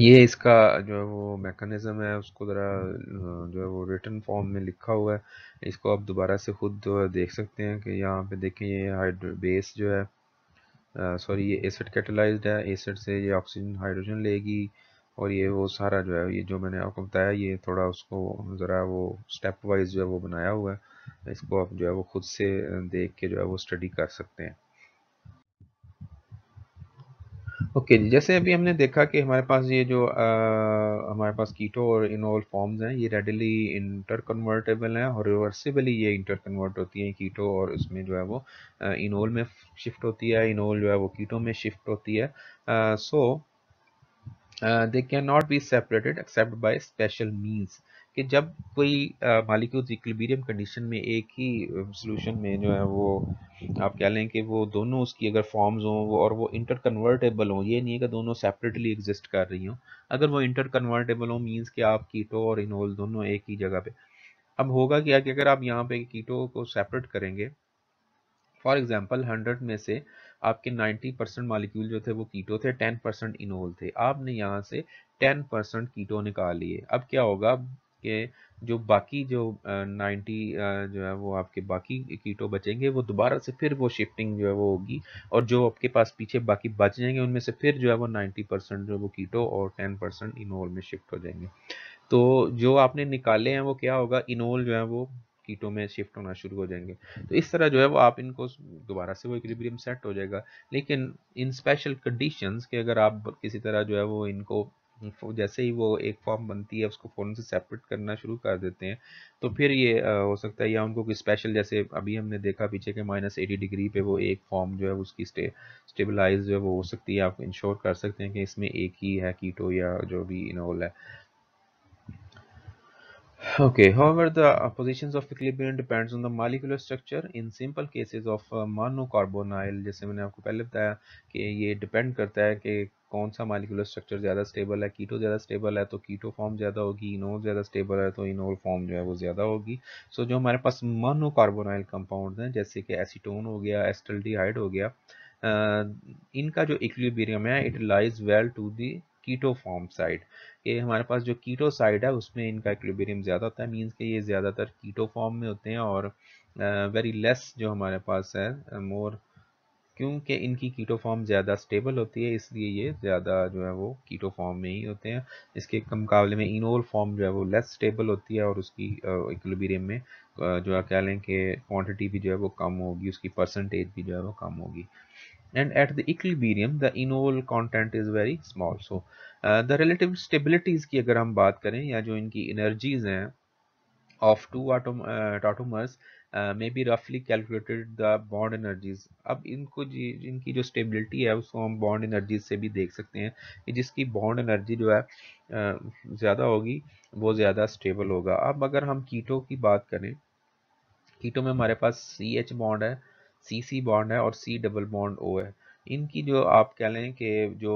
ये इसका जो है वो मेकनिज़म है उसको ज़रा जो है वो रिटर्न फॉर्म में लिखा हुआ है इसको आप दोबारा से खुद देख सकते हैं कि यहाँ पे देखें ये हाइड्रो बेस जो है सॉरी ये एसिड कैटलाइज्ड है एसिड से ये ऑक्सीजन हाइड्रोजन लेगी और ये वो सारा जो है ये जो मैंने आपको बताया ये थोड़ा उसको ज़रा वो स्टेप वाइज जो है वो बनाया हुआ है इसको आप जो है वो खुद से देख के जो है वो स्टडी कर सकते हैं ओके okay, जैसे अभी हमने देखा कि हमारे पास ये जो आ, हमारे पास कीटो और इनोल फॉर्म्स हैं ये रेडिली इंटर कन्वर्टेबल हैं और रिवर्सिबली ये इंटर कन्वर्ट होती हैं कीटो और उसमें जो है वो इनोल में शिफ्ट होती है इनोल जो है वो कीटो में शिफ्ट होती है so they can not be separated except by special means कि जब कोई मालिक्यूल्स इक्विलिब्रियम कंडीशन में एक ही सॉल्यूशन में जो है वो आप कह लें कि वो दोनों उसकी अगर फॉर्म्स हों और वो इंटर कन्वर्टेबल हों ये नहीं है कि दोनों सेपरेटली एग्जिस्ट कर रही हों अगर वो इंटर कन्वर्टेबल हों मीन्स कि आप कीटो और इनोल दोनों एक ही जगह पे अब होगा क्या कि अगर आप यहाँ पे कीटो को सेपरेट करेंगे फॉर एग्जाम्पल हंड्रेड में से आपके नाइन्टी परसेंट मालिक्यूल जो थे वो कीटो थे टेन परसेंट इनोल थे आपने यहाँ से टेन परसेंट कीटो निकाल लिए अब क्या होगा आपके जो बाकी जो नाइन्टी जो है वो आपके बाकी कीटो बचेंगे वो दोबारा से फिर वो शिफ्टिंग जो है वो होगी और जो आपके पास पीछे बाकी बच जाएंगे उनमें से फिर जो है वो नाइन्टी परसेंट जो वो कीटो और टेन परसेंट इनोल में शिफ्ट हो जाएंगे तो जो आपने निकाले हैं वो क्या होगा इनोल जो है वो कीटो में शिफ्ट होना शुरू हो जाएंगे तो इस तरह जो है वो आप इनको दोबारा से वो इक्विलिब्रियम सेट हो जाएगा लेकिन इन स्पेशल कंडीशंस के अगर आप किसी तरह जो है वो इनको जैसे ही वो एक फॉर्म बनती है उसको फ़ौरन से सेपरेट करना शुरू कर देते हैं तो फिर ये हो सकता है या उनको कोई स्पेशल जैसे अभी हमने देखा पीछे के माइनस एटी डिग्री पे वो एक फॉर्म जो है उसकी स्टे स्टेबलाइज जो है वो हो सकती है आप इंश्योर कर सकते हैं कि इसमें एक ही है कीटो या जो भी इनोल है Okay, however, the positions of equilibrium depends on the molecular structure. In simple cases of uh, monocarbonyl, jaise maine aapko pehle bataya ki ye depend karta hai ki kaun sa molecular structure zyada stable hai keto zyada stable hai to keto form zyada hogi enol zyada stable hai to enol form jo hai wo zyada hogi so, jo hamare paas monocarbonyl compounds hain jaise ki acetone ho gaya acetaldehyde ho gaya आ, इनका जो equilibrium है it lies well to the keto form side कि हमारे पास जो कीटो side है उसमें इनका equilibrium ज़्यादा होता है मींस कि ये ज़्यादातर कीटो फॉर्म में होते हैं और वेरी लेस जो हमारे पास है मोर क्योंकि इनकी कीटो फॉर्म ज़्यादा स्टेबल होती है इसलिए ये ज़्यादा जो है वो कीटो फॉर्म में ही होते हैं इसके मुकाबले में इनोल फॉर्म जो है वो लेस स्टेबल होती है और उसकी इक्विलिब्रियम में जो है कह लें कि क्वान्टिटी भी जो है वो कम होगी उसकी परसेंटेज भी जो है वो कम होगी and at the equilibrium the enol content is very small so the relative stabilities की अगर हम बात करें या जो इनकी एनर्जीज़ हैं of two tautomers may be रफली कैलकुलेटेड द बॉन्ड एनर्जीज अब इनको जी इनकी जो स्टेबिलिटी है उसको हम बॉन्ड एनर्जीज से भी देख सकते हैं कि जिसकी बॉन्ड एनर्जी जो है uh, ज़्यादा होगी वो ज़्यादा स्टेबल होगा अब अगर हम कीटो की बात करें कीटो में हमारे पास सी एच बॉन्ड है सी सी बॉन्ड है और सी डबल बॉन्ड ओ है इनकी जो आप कह लें कि जो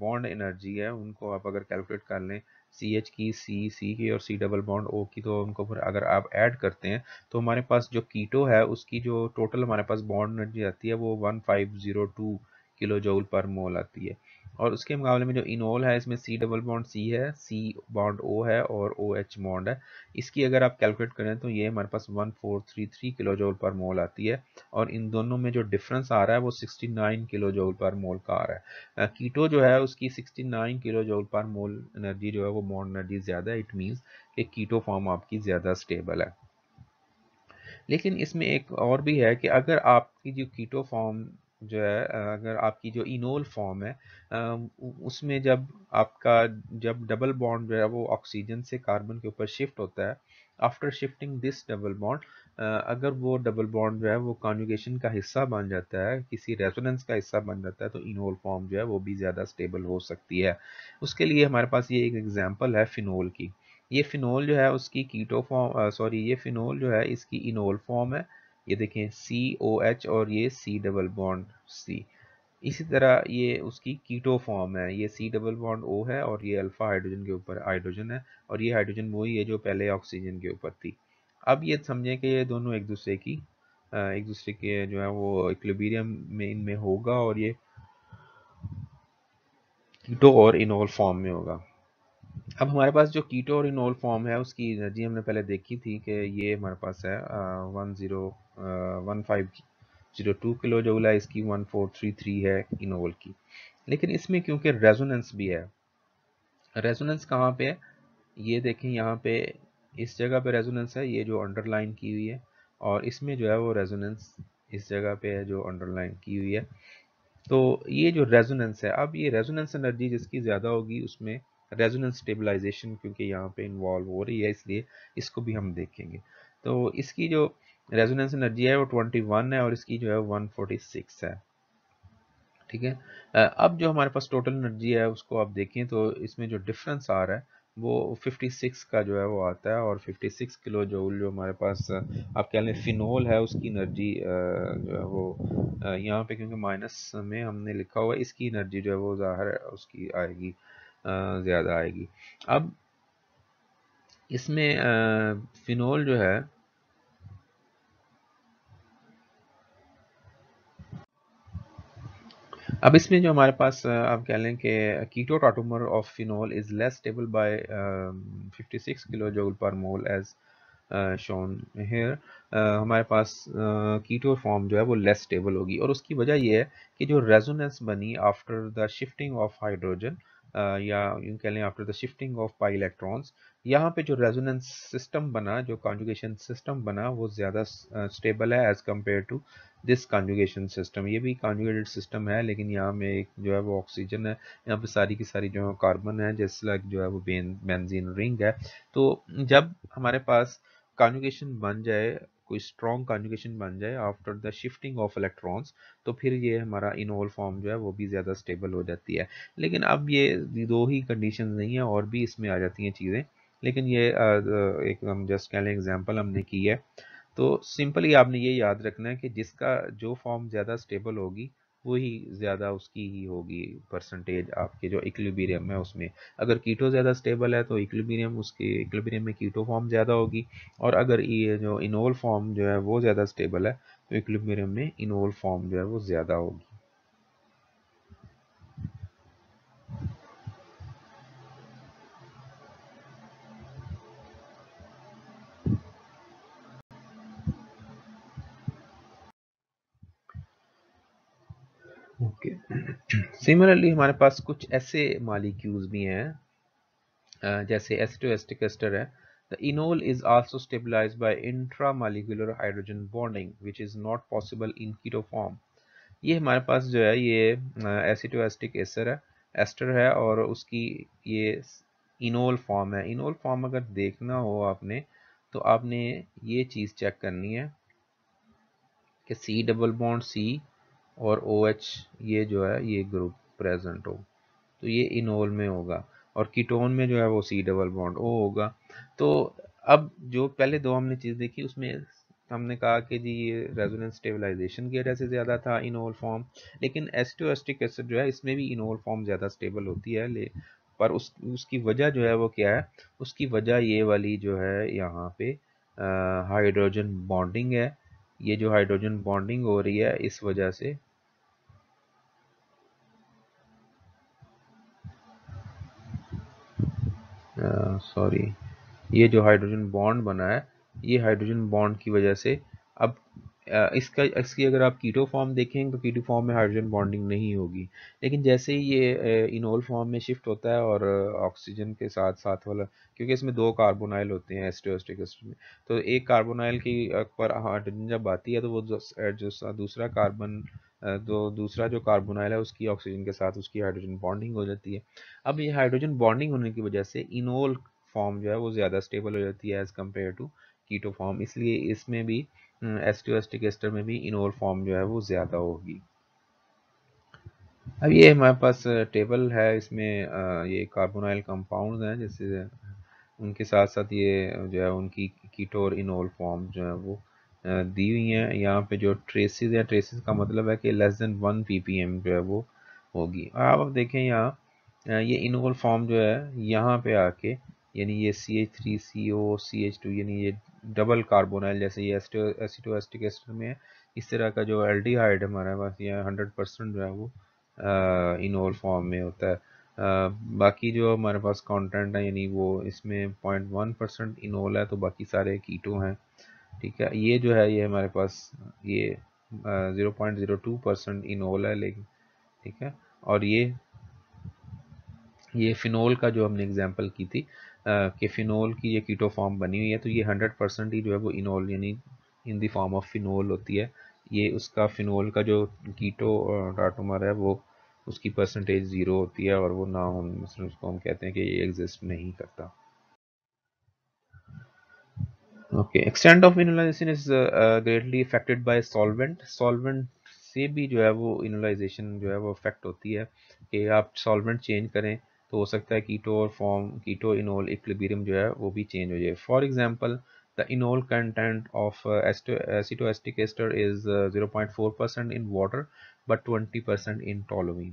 बॉन्ड एनर्जी है उनको आप अगर कैलकुलेट कर लें सी एच की सी सी की और सी डबल बॉन्ड ओ की तो उनको फिर अगर आप ऐड करते हैं तो हमारे पास जो कीटो है उसकी जो टोटल हमारे पास बॉन्ड एनर्जी आती है वो one five zero two kilo joule per मोल आती है और उसके मुकाबले में जो इनोल है इसमें सी डबल बॉन्ड सी है सी बॉन्ड ओ है और ओ एच बॉन्ड है इसकी अगर आप कैलकुलेट करें तो ये हमारे पास one four three three kilo joule per मोल आती है और इन दोनों में जो डिफरेंस आ रहा है वो sixty nine kilo joule per मोल का आ रहा है कीटो जो है उसकी sixty nine kilo joule per मोल एनर्जी जो है वो मोल एनर्जी ज़्यादा है इट मीन्स कि कीटो फॉर्म आपकी ज़्यादा स्टेबल है लेकिन इसमें एक और भी है कि अगर आपकी जो कीटो फॉर्म जो है अगर आपकी जो इनोल फॉर्म है उसमें जब आपका जब डबल बॉन्ड जो है वो ऑक्सीजन से कार्बन के ऊपर शिफ्ट होता है after shifting this double bond अगर वो डबल बॉन्ड जो है वो कॉन्जुगेशन का हिस्सा बन जाता है किसी रेजोनेंस का हिस्सा बन जाता है तो इनोल फॉर्म जो है वो भी ज़्यादा स्टेबल हो सकती है उसके लिए हमारे पास ये एक एग्जाम्पल है फिनोल की ये फिनोल जो है उसकी कीटो फॉर्म सॉरी ये फिनोल जो है इसकी इनोल फॉर्म है ये देखें सी ओ एच और ये सी डबल बॉन्ड सी इसी तरह ये उसकी कीटो फॉर्म है ये सी डबल बॉन्ड ओ है और ये अल्फ़ा हाइड्रोजन के ऊपर हाइड्रोजन है और ये हाइड्रोजन वो ही है जो पहले ऑक्सीजन के ऊपर थी अब ये समझें कि ये दोनों एक दूसरे की एक दूसरे के जो है वो इक्लिबीरियम में इनमें होगा और ये कीटो और इनोल फॉर्म में होगा अब हमारे पास जो कीटो और इनोल फॉर्म है उसकी एनर्जी हमने पहले देखी थी कि ये हमारे पास है one zero one five zero two kilo joule है इसकी वन फोर थ्री थ्री है इनोवल की लेकिन इसमें क्योंकि रेजोनेंस भी है रेजोनेंस कहाँ पे है ये देखें यहाँ पे इस जगह पे रेजोनेंस है ये जो अंडरलाइन की हुई है और इसमें जो है वो रेजोनेंस इस जगह पे है जो अंडरलाइन की हुई है तो ये जो रेजोनेंस है अब ये रेजोनेंस एनर्जी जिसकी ज़्यादा होगी उसमें रेजोनेंस स्टेबलाइजेशन क्योंकि यहाँ पे इन्वॉल्व हो रही है इसलिए इसको भी हम देखेंगे तो इसकी जो रेजोनेंस एनर्जी है वो 21 है और इसकी जो है 146 है ठीक है अब जो हमारे पास टोटल एनर्जी है उसको आप देखें तो इसमें जो डिफरेंस आ रहा है वो 56 का जो है वो आता है और 56 किलो जूल जो हमारे पास आप कह लें फिनोल है उसकी एनर्जी जो है वो यहाँ पे क्योंकि माइनस में हमने लिखा हुआ इसकी एनर्जी जो है वो ज़ाहिर उसकी आएगी ज़्यादा आएगी अब इसमें फिनोल जो है अब इसमें जो हमारे पास आप कह लें कि keto tautomer of phenol is less stable by 56 kilo joule per mole as shown hair हमारे पास कीटो uh, फॉर्म जो है वो लेस स्टेबल होगी और उसकी वजह यह है कि जो रेजोनेंस बनी after the shifting of hydrogen या यूं कह लें after the shifting of pi electrons यहाँ पे जो रेजोनेंस सिस्टम बना जो कॉन्जुगेशन सिस्टम बना वो ज़्यादा स्टेबल है as compare to this conjugation system ये भी कॉन्जुगेटेड सिस्टम है लेकिन यहाँ में एक जो है वो ऑक्सीजन है यहाँ पे सारी की सारी जो है कार्बन है जैसे जो है वो बेन बेंजीन रिंग है तो जब हमारे पास कॉन्जुगेशन बन जाए कोई स्ट्रॉन्ग कॉन्जुकेशन बन जाए after the shifting of electrons तो फिर ये हमारा इनोल फॉर्म जो है वो भी ज़्यादा स्टेबल हो जाती है लेकिन अब ये दो ही कंडीशन नहीं है और भी इसमें आ जाती हैं चीज़ें लेकिन ये एक हम जस्ट कह लें एग्जाम्पल हमने की है तो सिंपली आपने ये याद रखना है कि जिसका जो फॉर्म ज़्यादा स्टेबल होगी वही ज़्यादा उसकी ही होगी परसेंटेज आपके जो इक्लिबीरियम है उसमें अगर कीटो ज़्यादा स्टेबल है तो इक्लिबीरियम उसके इक्लिबीरियम में कीटो फॉर्म ज़्यादा होगी और अगर ये जो इनोल फॉर्म जो है वो ज़्यादा स्टेबल है तो इक्लिबीरियम में इनोल फॉर्म जो है वो ज़्यादा होगी ओके सिमिलरली हमारे पास कुछ ऐसे मालिक्यूल्स भी हैं जैसे एसिटोएस्टिक एस्टर है enol is also stabilise by intra intramolecular hydrogen bonding which is not possible in keto form ये हमारे पास जो है ये एसिटोएस्टिक एस्टर है एस्टर है और उसकी ये इनोल फॉर्म है इनोल फॉर्म अगर देखना हो आपने तो आपने ये चीज़ चेक करनी है कि सी डबल बॉन्ड सी और ओ OH ये जो है ये ग्रुप प्रेजेंट हो तो ये इनोल में होगा और कीटोन में जो है वो सी डबल बॉन्ड ओ होगा तो अब जो पहले दो हमने चीज़ देखी उसमें हमने कहा कि जी ये रेजोनेंस स्टेबलाइजेशन की वजह से ज़्यादा था इनोल फॉर्म लेकिन एस्टिक एसिड जो है इसमें भी इनोल फॉर्म ज़्यादा स्टेबल होती है ले पर उस उसकी वजह जो है वो क्या है उसकी वजह ये वाली जो है यहाँ पे हाइड्रोजन बॉन्डिंग है ये जो हाइड्रोजन बॉन्डिंग हो रही है इस वजह से सॉरी ये जो हाइड्रोजन बॉन्ड बना है ये हाइड्रोजन बॉन्ड की वजह से अब इसका इसकी अगर आप कीटो फॉर्म देखें तो कीटो फॉर्म में हाइड्रोजन बॉन्डिंग नहीं होगी लेकिन जैसे ही ये इनोल फॉर्म में शिफ्ट होता है और ऑक्सीजन के साथ साथ वाला क्योंकि इसमें दो कार्बोनाइल होते हैं एस्टोस्टिक में तो एक कार्बोनाइल की पर हाइड्रोजन जब आती है तो वो जो, जो दूसरा कार्बन तो दूसरा जो कार्बोनाइल है उसकी ऑक्सीजन के साथ उसकी हाइड्रोजन बॉन्डिंग हो जाती है अब ये हाइड्रोजन बॉन्डिंग होने की वजह से इनोल फॉर्म जो है वो ज़्यादा स्टेबल हो जाती है as compare to keto form इसलिए इसमें भी एस्टिक एस्टर में भी इनोल फॉर्म जो है वो ज़्यादा होगी अब ये हमारे पास टेबल है इसमें ये कार्बोनाइल कंपाउंड हैं जैसे उनके साथ साथ ये जो है उनकी कीटो और इनोल फॉर्म जो है वो दी हुई हैं यहाँ पे जो ट्रेसेस या ट्रेसेस का मतलब है कि लेस देन वन पीपीएम जो है वो होगी अब आप देखें यहाँ ये इनोवल फॉर्म जो है यहाँ पे आके यानी ये C H three C O C H two यानी ये डबल कार्बोनाइल जैसे ये एसिटो एसिटिक एसिड में है इस तरह का जो एल्डिहाइड हमारे पास ये हंड्रेड परसेंट जो है वो इनोवल फॉर्म में होता है आ, बाकी जो हमारे पास कॉन्टेंट है यानी वो इसमें पॉइंट वन परसेंट इनोल है तो बाकी सारे कीटो हैं ठीक है ये जो है ये हमारे पास ये zero point zero two percent enol है लेकिन ठीक है और ये ये फिनोल का जो हमने एग्जांपल की थी कि फिनोल की ये कीटो फॉर्म बनी हुई है तो ये हंड्रेड परसेंट ही जो है वो इनोल यानी in the form of phenol होती है ये उसका फिनोल का जो कीटो डाटोमर है वो उसकी परसेंटेज ज़ीरो होती है और वो ना हम उसको हम कहते हैं कि ये एग्जिस्ट नहीं करता okay extent of enolization is greatly effected by solvent solvent से भी जो है वो इनोलाइजेशन जो है वो अफेक्ट होती है कि आप सॉल्वेंट चेंज करें तो हो सकता है कीटो और फॉर्म कीटो इनोल इक्लिबीरियम जो है वो भी चेंज हो जाए for example the enol content of acetoacetic ester is 0.4 in water but but 20 in in के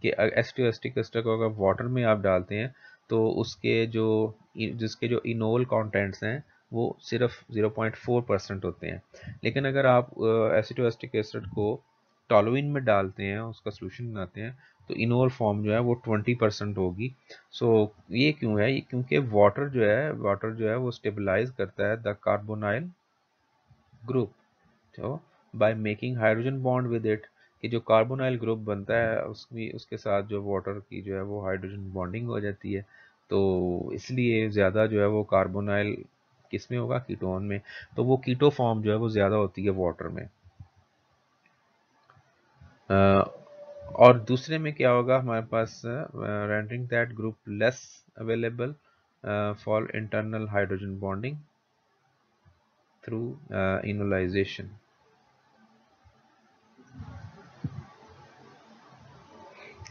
कि एसिटोएस्टिक uh, एस्टर को अगर वाटर में आप डालते हैं तो उसके जो जिसके जो इनोल कंटेंट्स हैं वो सिर्फ 0.4 परसेंट होते हैं लेकिन अगर आप एसिटोएस्टिक एसिड को टॉलोइन में डालते हैं उसका सोल्यूशन बनाते हैं तो इनोर फॉर्म जो है वो 20 परसेंट होगी सो so, ये क्यों है क्योंकि वाटर जो है वाटर जो है वो स्टेबलाइज करता है द कार्बोनाइल ग्रुप तो by making hydrogen bond with it कि जो कार्बोनाइल ग्रुप बनता है उसमें उसके साथ जो वाटर की जो है वो हाइड्रोजन बॉन्डिंग हो जाती है तो इसलिए ज़्यादा जो है वो कार्बोनाइल किस में होगा कीटोन में तो वो कीटो फॉर्म जो है वो ज़्यादा होती है वाटर में आ, और दूसरे में क्या होगा हमारे पास rendering that group less available for internal hydrogen bonding through enolization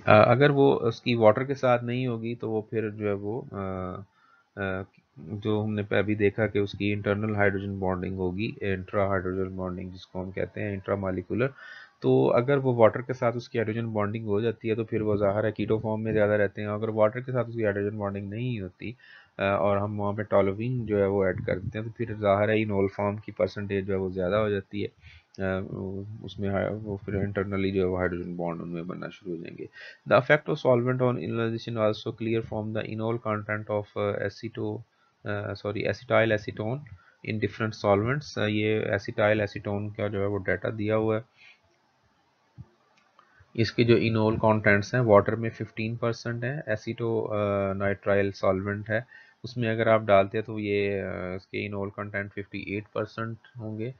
अगर वो उसकी वाटर के साथ नहीं होगी तो वो फिर जो है वो आ, आ, जो हमने अभी देखा कि उसकी इंटरनल हाइड्रोजन बॉन्डिंग होगी इंट्रा हाइड्रोजन बॉन्डिंग जिसको हम कहते हैं इंट्रा मालिकुलर तो अगर वो वाटर के साथ उसकी हाइड्रोजन बॉन्डिंग हो जाती है तो फिर वो ज़ाहर है कीटो फॉर्म में ज़्यादा रहते हैं अगर वाटर के साथ उसकी हाइड्रोजन बॉन्डिंग नहीं होती और हम वहाँ पे टॉलोविन जो है वो ऐड करते हैं तो फिर ज़ाहर है इनोल फॉर्म की परसेंटेज जो है वो ज़्यादा हो जाती है उसमें हाँ, वो फिर इंटरनली जो है वो हाइड्रोजन बॉन्ड उनमें बनना शुरू हो जाएंगे the affect of solvent on enolization also clear from the enol content of aceto sorry acetyl acetone in different solvents ये एसिटाइल एसीटोन का जो है वो डाटा दिया हुआ है इसके जो इनोल कंटेंट्स हैं वाटर में 15 परसेंट है एसीटो नाइट्राइल सॉल्वेंट है उसमें अगर आप डालते हैं तो ये इसके इनोल कंटेंट 58 परसेंट होंगे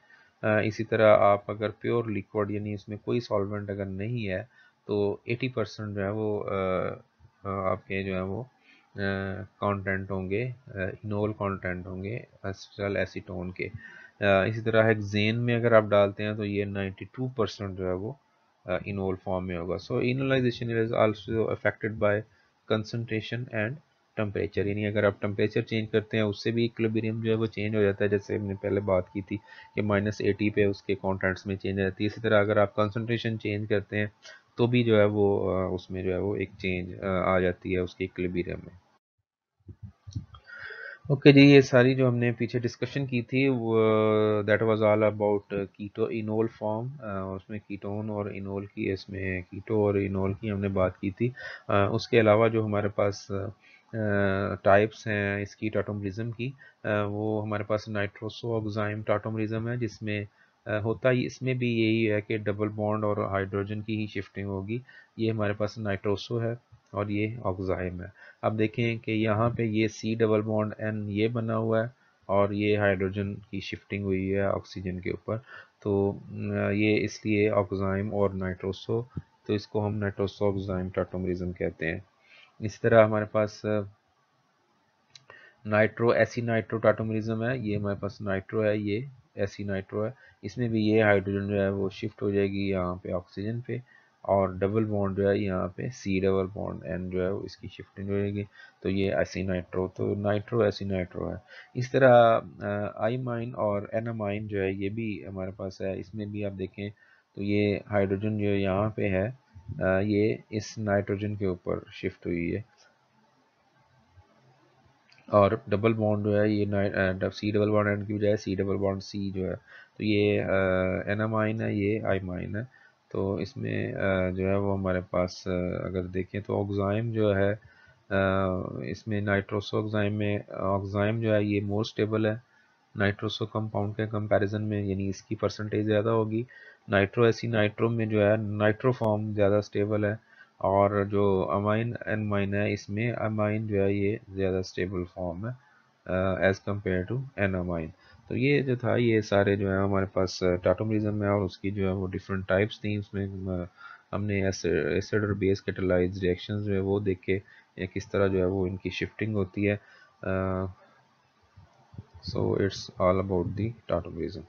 इसी तरह आप अगर प्योर लिक्विड यानी इसमें कोई सॉल्वेंट अगर नहीं है तो 80 परसेंट जो है वो आपके जो है वो कंटेंट होंगे इनोल कंटेंट होंगे एसिटल एसीटोन के इसी तरह जेन में अगर आप डालते हैं तो ये 92 परसेंट जो है वो इनोल फॉर्म में होगा so enolization is also affected by concentration and temperature यानी अगर आप टम्परेचर चेंज करते हैं उससे भी इक्लेबेरियम जो है वो चेंज हो जाता है जैसे हमने पहले बात की थी कि माइनस एटी पे उसके कॉन्टेंट्स में चेंज आ जाती है इसी तरह अगर आप कंसनट्रेशन चेंज करते हैं तो भी जो है वो उसमें जो है वो एक चेंज आ जाती है उसके इक्लेबेरियम में ओके okay जी ये सारी जो हमने पीछे डिस्कशन की थी वो that was all about keto enol form उसमें कीटोन और इनोल की इसमें कीटो और इनोल की हमने बात की थी uh, उसके अलावा जो हमारे पास टाइप्स uh, uh हैं इसकी टाटोमरिज्म की uh, वो हमारे पास नाइट्रोसो नाइट्रोसोक्साइम टाटोमरिज्म है जिसमें uh, होता ही इसमें भी यही है कि डबल बॉन्ड और हाइड्रोजन की ही शिफ्टिंग होगी ये हमारे पास नाइट्रोसो है और ये ऑक्साइम है अब देखें कि यहाँ पे ये सी डबल बॉन्ड एन ये बना हुआ है और ये हाइड्रोजन की शिफ्टिंग हुई है ऑक्सीजन के ऊपर तो ये इसलिए ऑक्साइम और नाइट्रोसो तो इसको हम नाइट्रोसो ऑक्साइम टाटोमरिज्म कहते हैं इसी तरह हमारे पास नाइट्रो एसी नाइट्रो टाटोमरिज्म है ये हमारे पास नाइट्रो है ये एसी नाइट्रो है इसमें भी ये हाइड्रोजन जो है वो शिफ्ट हो जाएगी यहाँ पे ऑक्सीजन पे और डबल बॉन्ड जो है यहाँ पे सी डबल बॉन्ड एन जो है इसकी शिफ्टिंग रहेगी तो ये नाइट्रो तो नाइट्रो नाइट्रो है इस तरह आई माइन और माइन जो है ये भी हमारे पास है इसमें भी आप देखें तो ये हाइड्रोजन जो यहाँ पे है आ, ये इस नाइट्रोजन के ऊपर शिफ्ट हुई है और डबल बॉन्ड जो है ये सी डबल बॉन्ड एन की बजाय सी डबल बॉन्ड सी जो है तो ये एन है ये आई माइन है तो इसमें जो है वो हमारे पास अगर देखें तो ऑक्जाइम जो है इसमें नाइट्रोसो ऑक्साइम में ऑक्जाइम जो है ये मोर स्टेबल है नाइट्रोसो कंपाउंड के कंपैरिजन में यानी इसकी परसेंटेज ज़्यादा होगी नाइट्रो ऐसी नाइट्रो में जो है नाइट्रोफॉर्म ज़्यादा स्टेबल है और जो अमाइन एनमाइन है इसमें अमाइन जो है ये ज़्यादा स्टेबल फॉर्म है एज़ कम्पेयर टू एनामाइन तो ये जो था ये सारे जो है हमारे पास टाटोमरिज्म है और उसकी जो है वो डिफरेंट टाइप्स थी उसमें हमने एसिड और बेस कैटलाइज रिएक्शन जो है वो देख के या किस तरह जो है वो इनकी शिफ्टिंग होती है so it's all about the टाटोमरिज्म